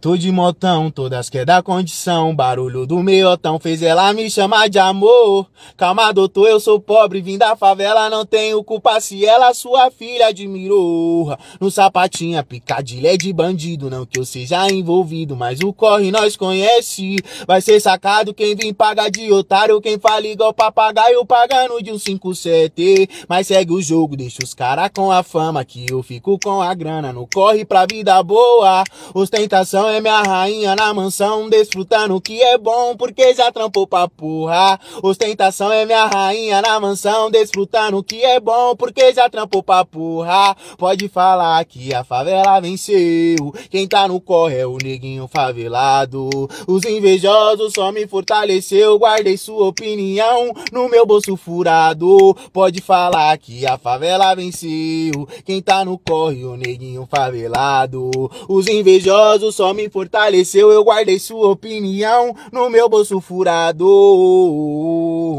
Tô de motão, todas que é da condição. Barulho do meiotão fez ela me chamar de amor. Calma, doutor, eu sou pobre, vim da favela, não tenho culpa se ela, sua filha, admirou. No sapatinha, picadilha de bandido, não que eu seja envolvido, mas o corre nós conhece. Vai ser sacado quem vim pagar de otário, quem fala igual papagaio pagando de um 57. Mas segue o jogo, deixa os cara com a fama, que eu fico com a grana. Não corre pra vida boa, ostentação é minha rainha na mansão, desfrutando o que é bom, porque já trampou pra porra. Ostentação é minha rainha na mansão, desfrutando o que é bom, porque já trampou pra porra. Pode falar que a favela venceu, quem tá no corre é o neguinho favelado. Os invejosos só me fortaleceu, guardei sua opinião no meu bolso furado. Pode falar que a favela venceu, quem tá no corre é o neguinho favelado. Os invejosos só me me fortaleceu, eu guardei sua opinião no meu bolso furado.